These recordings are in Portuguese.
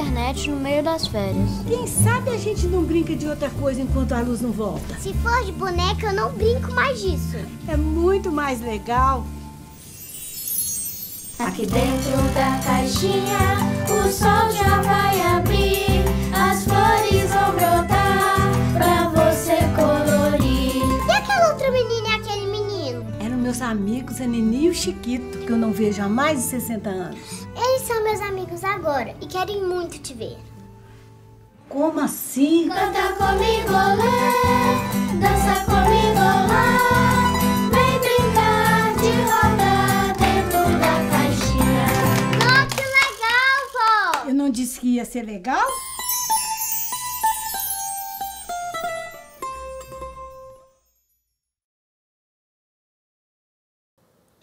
internet no meio das férias. Quem sabe a gente não brinca de outra coisa enquanto a luz não volta? Se for de boneca, eu não brinco mais disso. É muito mais legal. Aqui dentro da caixinha, o sol já vai abrir, as flores vão brotar pra você colorir. E aquela outra menina e aquele menino? Eram é meus amigos, a é Nini e o Chiquito, que eu não vejo há mais de 60 anos. Eles são meus amigos agora e querem muito te ver. Como assim? Canta comigo, lê, dança comigo lá. Vem brincar de dentro da caixinha. Nossa, que legal, Eu não disse que ia ser legal?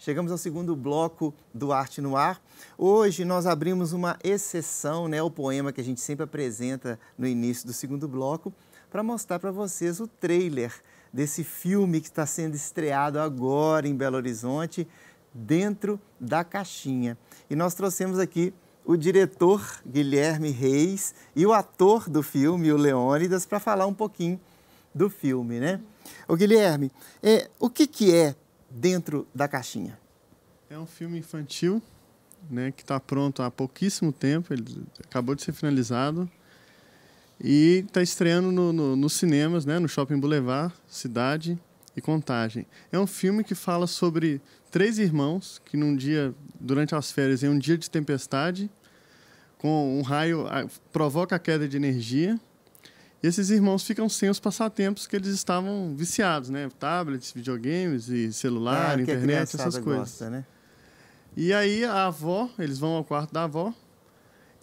Chegamos ao segundo bloco do Arte no Ar. Hoje nós abrimos uma exceção, né, o poema que a gente sempre apresenta no início do segundo bloco, para mostrar para vocês o trailer desse filme que está sendo estreado agora em Belo Horizonte, Dentro da Caixinha. E nós trouxemos aqui o diretor Guilherme Reis e o ator do filme, o Leônidas, para falar um pouquinho do filme, né? O Guilherme, é, o que, que é dentro da caixinha? É um filme infantil, né, que está pronto há pouquíssimo tempo, ele acabou de ser finalizado e está estreando no, no, nos cinemas, né, no Shopping Boulevard, Cidade e Contagem. É um filme que fala sobre três irmãos que num dia, durante as férias, em um dia de tempestade, com um raio provoca a queda de energia e esses irmãos ficam sem os passatempos que eles estavam viciados, né? Tablets, videogames e celular, é, internet, essas coisas. Gosta, né? E aí a avó, eles vão ao quarto da avó,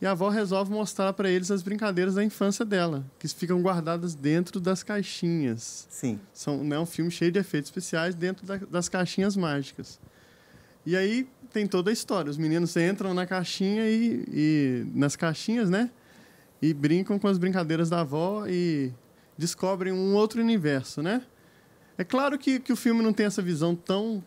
e a avó resolve mostrar para eles as brincadeiras da infância dela, que ficam guardadas dentro das caixinhas. Sim. São, né, um filme cheio de efeitos especiais dentro da, das caixinhas mágicas. E aí tem toda a história. Os meninos entram na caixinha e, e nas caixinhas, né? e brincam com as brincadeiras da avó e descobrem um outro universo, né? É claro que, que o filme não tem essa visão tão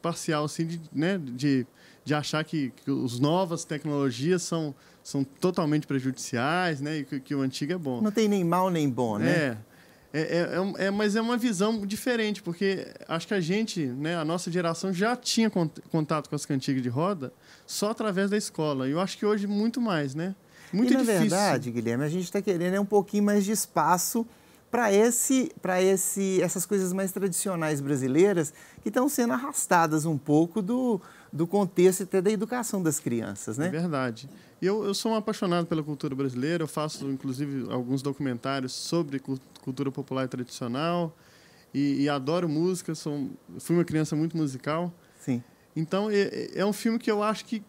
parcial assim de, né, de, de achar que, que as novas tecnologias são, são totalmente prejudiciais, né? E que, que o antigo é bom. Não tem nem mal nem bom, né? É, é, é, é, é mas é uma visão diferente, porque acho que a gente, né, a nossa geração já tinha contato com as cantigas de roda só através da escola. E eu acho que hoje muito mais, né? Muito e, na difícil. verdade, Guilherme, a gente está querendo é um pouquinho mais de espaço para esse, para esse, essas coisas mais tradicionais brasileiras que estão sendo arrastadas um pouco do, do contexto até da educação das crianças, né? É verdade. Eu, eu sou um apaixonado pela cultura brasileira. Eu faço, inclusive, alguns documentários sobre cultura popular e tradicional e, e adoro música. Sou, fui uma criança muito musical. Sim. Então é, é, é um filme que eu acho que,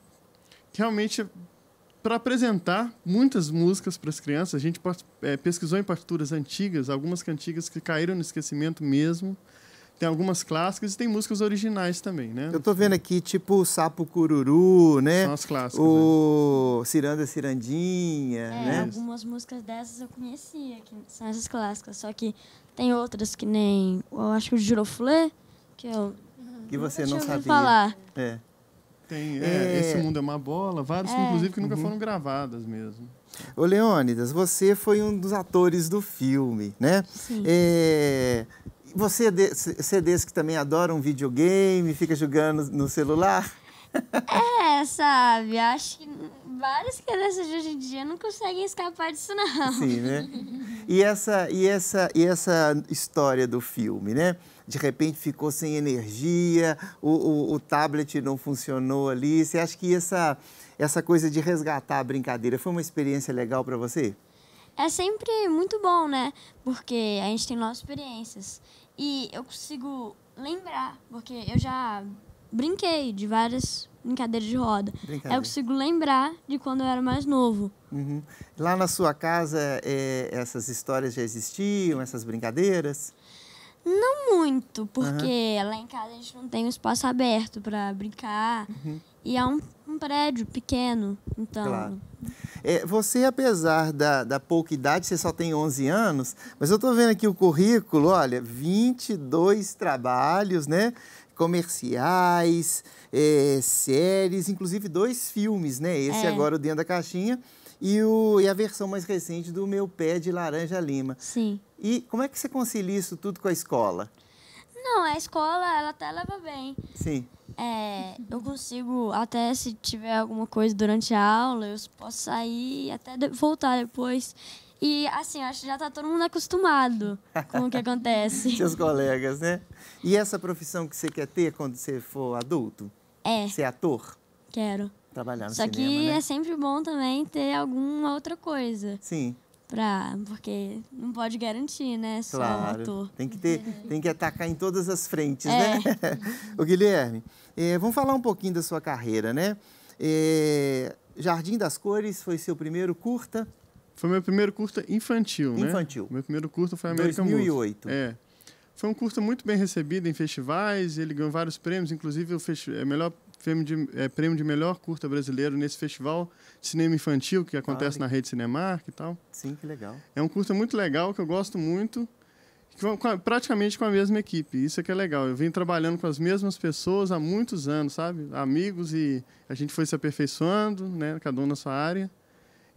que realmente para apresentar muitas músicas para as crianças. A gente é, pesquisou em partituras antigas, algumas cantigas que caíram no esquecimento mesmo. Tem algumas clássicas e tem músicas originais também, né? Eu estou vendo aqui, tipo, Sapo Cururu, né? São as clássicas. O né? Ciranda Cirandinha, é, né? Algumas músicas dessas eu conhecia, que são essas clássicas. Só que tem outras que nem, eu acho que o Giroflé, que eu... Que você não sabia. falar. É. Tem, é, é, esse mundo é uma bola, vários, é. inclusive, que nunca uhum. foram gravadas mesmo. Ô Leônidas, você foi um dos atores do filme, né? Sim. É, você é, de, você é desse que também adora um videogame, fica jogando no celular? É, sabe? Acho que várias crianças de hoje em dia não conseguem escapar disso, não. Sim, né? E essa, e, essa, e essa história do filme, né? De repente ficou sem energia, o, o, o tablet não funcionou ali. Você acha que essa, essa coisa de resgatar a brincadeira foi uma experiência legal para você? É sempre muito bom, né? Porque a gente tem novas experiências. E eu consigo lembrar, porque eu já brinquei de várias em cadeira de roda. é Eu consigo lembrar de quando eu era mais novo. Uhum. Lá na sua casa, é, essas histórias já existiam, essas brincadeiras? Não muito, porque uhum. lá em casa a gente não tem um espaço aberto para brincar. Uhum. E é um, um, prédio pequeno, então... Claro. É, você, apesar da, da pouca idade, você só tem 11 anos, mas eu estou vendo aqui o currículo, olha, 22 trabalhos, né? comerciais, é, séries, inclusive dois filmes, né? Esse é. agora, o Dentro da Caixinha, e, o, e a versão mais recente do Meu Pé de Laranja Lima. Sim. E como é que você concilia isso tudo com a escola? Não, a escola, ela até leva bem. Sim. É, eu consigo, até se tiver alguma coisa durante a aula, eu posso sair e até voltar depois. E assim, acho que já está todo mundo acostumado com o que acontece. Seus colegas, né? E essa profissão que você quer ter quando você for adulto? É. Ser ator? Quero. Trabalhar no Só cinema, que né? é sempre bom também ter alguma outra coisa. Sim. Pra, porque não pode garantir, né? Só claro. Um ator. Tem que, ter, tem que atacar em todas as frentes, é. né? o Guilherme, é, vamos falar um pouquinho da sua carreira, né? É, Jardim das Cores foi seu primeiro curta. Foi meu primeiro curta infantil, infantil. né? Infantil. Meu primeiro curta foi American 2008. É. Foi um curta muito bem recebido em festivais, ele ganhou vários prêmios, inclusive o é, melhor prêmio de, é, prêmio de melhor curta brasileiro nesse festival de cinema infantil que acontece na Rede Cinemark e tal. Sim, que legal. É um curta muito legal, que eu gosto muito, com a, praticamente com a mesma equipe, isso é que é legal. Eu vim trabalhando com as mesmas pessoas há muitos anos, sabe? Amigos e a gente foi se aperfeiçoando, né? Cada um na sua área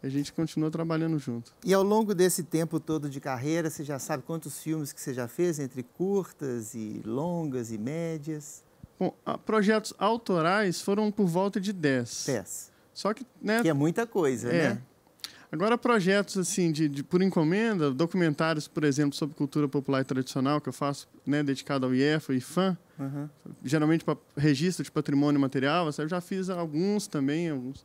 a gente continua trabalhando junto. E ao longo desse tempo todo de carreira, você já sabe quantos filmes que você já fez, entre curtas e longas e médias? Bom, projetos autorais foram por volta de 10. 10. Só que, né? Que é muita coisa, é. né? Agora, projetos assim, de, de, por encomenda, documentários, por exemplo, sobre cultura popular e tradicional, que eu faço né, dedicado ao IEFA e FAM, uhum. geralmente para registro de patrimônio material, eu já fiz alguns também, alguns.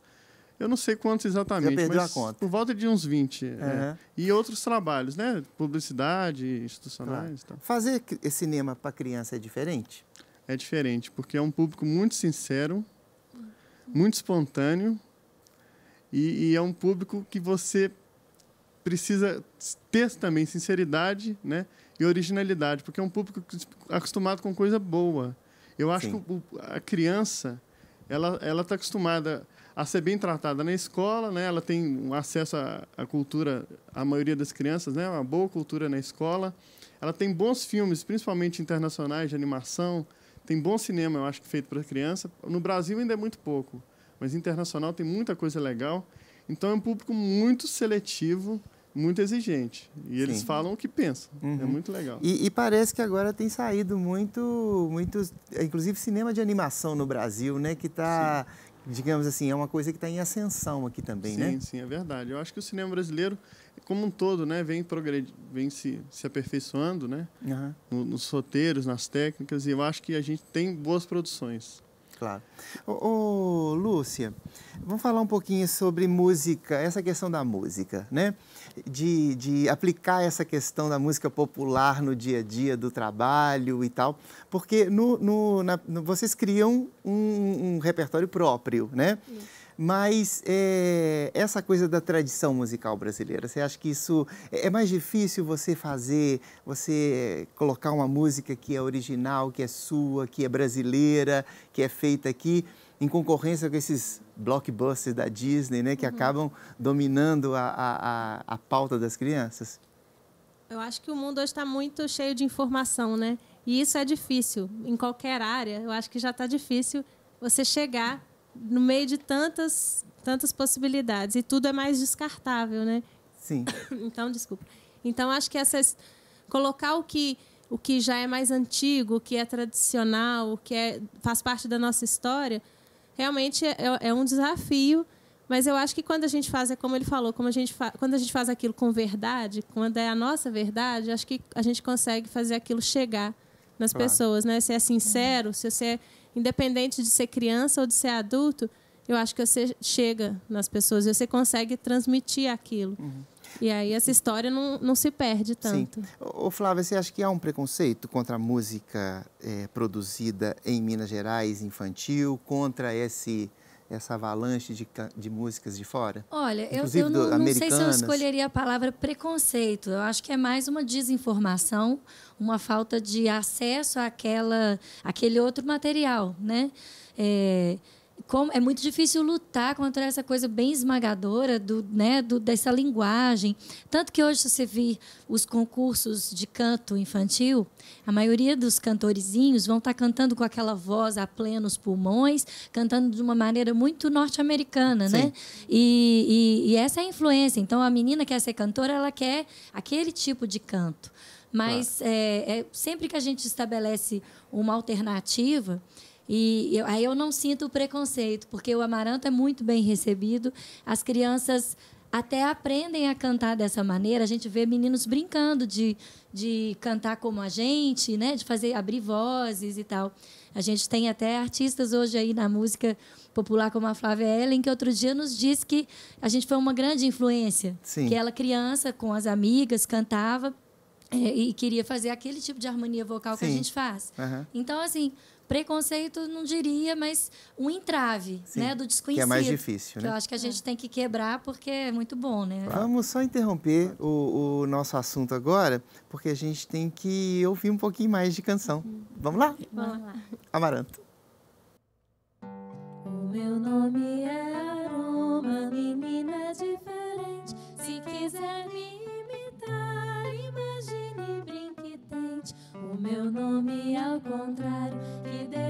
Eu não sei quantos exatamente. mas a conta. Por volta de uns 20. Uhum. É. E outros trabalhos, né? Publicidade, institucionais claro. Fazer cinema para criança é diferente? É diferente, porque é um público muito sincero, muito espontâneo, e, e é um público que você precisa ter também sinceridade né? e originalidade, porque é um público tipo, acostumado com coisa boa. Eu acho Sim. que a criança ela ela está acostumada a ser bem tratada na escola, né? Ela tem um acesso à, à, cultura, a maioria das crianças, né? Uma boa cultura na escola. Ela tem bons filmes, principalmente internacionais de animação. Tem bom cinema, eu acho que feito para criança. No Brasil ainda é muito pouco, mas internacional tem muita coisa legal. Então é um público muito seletivo muito exigente. E eles Sim. falam o que pensam. É uhum. É muito legal. E, e, parece que agora tem saído muito, muito, inclusive cinema de animação no Brasil, né? Que tá, digamos assim, é uma coisa que está em ascensão aqui também, sim, né? Sim, sim, é verdade. Eu acho que o cinema brasileiro, como um todo, né, vem vem se, se aperfeiçoando, né? Uhum. No, nos roteiros, nas técnicas, e eu acho que a gente tem boas produções. Claro. Ô, ô, Lúcia, vamos falar um pouquinho sobre música, essa questão da música, né? de, de aplicar essa questão da música popular no dia a dia do trabalho e tal, porque no, no, na, no vocês criam um, um, repertório próprio, né? Mas é, essa coisa da tradição musical brasileira, você acha que isso é, é mais difícil você fazer, você colocar uma música que é original, que é sua, que é brasileira, que é feita aqui? em concorrência com esses blockbusters da Disney, né, que uhum. acabam dominando a, a, a, pauta das crianças? Eu acho que o mundo hoje está muito cheio de informação, né? E isso é difícil. Em qualquer área, eu acho que já está difícil você chegar no meio de tantas, tantas possibilidades. E tudo é mais descartável, né? Sim. Então, desculpa. Então, acho que essas. Colocar o que o que já é mais antigo, o que é tradicional, o que é, faz parte da nossa história, realmente é, é, é um desafio. Mas eu acho que quando a gente faz, é como ele falou, como a gente quando a gente faz aquilo com verdade, quando é a nossa verdade, acho que a gente consegue fazer aquilo chegar nas claro. pessoas, né? Se é sincero, se você é independente de ser criança ou de ser adulto, eu acho que você chega nas pessoas, você consegue transmitir aquilo. Uhum. E aí essa história não, não se perde tanto. Sim. Flávia, você acha que há um preconceito contra a música é, produzida em Minas Gerais infantil, contra esse essa avalanche de, de músicas de fora? Olha, eu, eu não, não sei se eu escolheria a palavra preconceito. Eu acho que é mais uma desinformação, uma falta de acesso àquela, àquele outro material, né? É, como, é muito difícil lutar contra essa coisa bem esmagadora do, né, do, dessa linguagem. Tanto que hoje, se você vir os concursos de canto infantil, a maioria dos cantorizinhos vão estar tá cantando com aquela voz a plenos pulmões, cantando de uma maneira muito norte-americana, né? E, e, e, essa é a influência. Então, a menina quer ser cantora, ela quer aquele tipo de canto. Mas claro. é, é, sempre que a gente estabelece uma alternativa, e eu, aí eu não sinto preconceito, porque o amaranto é muito bem recebido. As crianças até aprendem a cantar dessa maneira. A gente vê meninos brincando de, de cantar como a gente, né? de fazer abrir vozes e tal. A gente tem até artistas hoje aí na música popular como a Flávia Ellen, que outro dia nos disse que a gente foi uma grande influência. Sim. Que ela, criança, com as amigas, cantava é, e queria fazer aquele tipo de harmonia vocal Sim. que a gente faz. Uhum. Então, assim, preconceito não diria, mas um entrave, Sim, né, do desconhecido. Que é mais difícil, né? eu acho que a gente é. tem que quebrar porque é muito bom, né? Vamos só interromper o, o nosso assunto agora, porque a gente tem que ouvir um pouquinho mais de canção. Uhum. Vamos lá? Vamos lá. Amaranto. O meu nome é Aroma, menina diferente, se quiser me imitar, imagine, brinque, O meu nome contrário, que Deus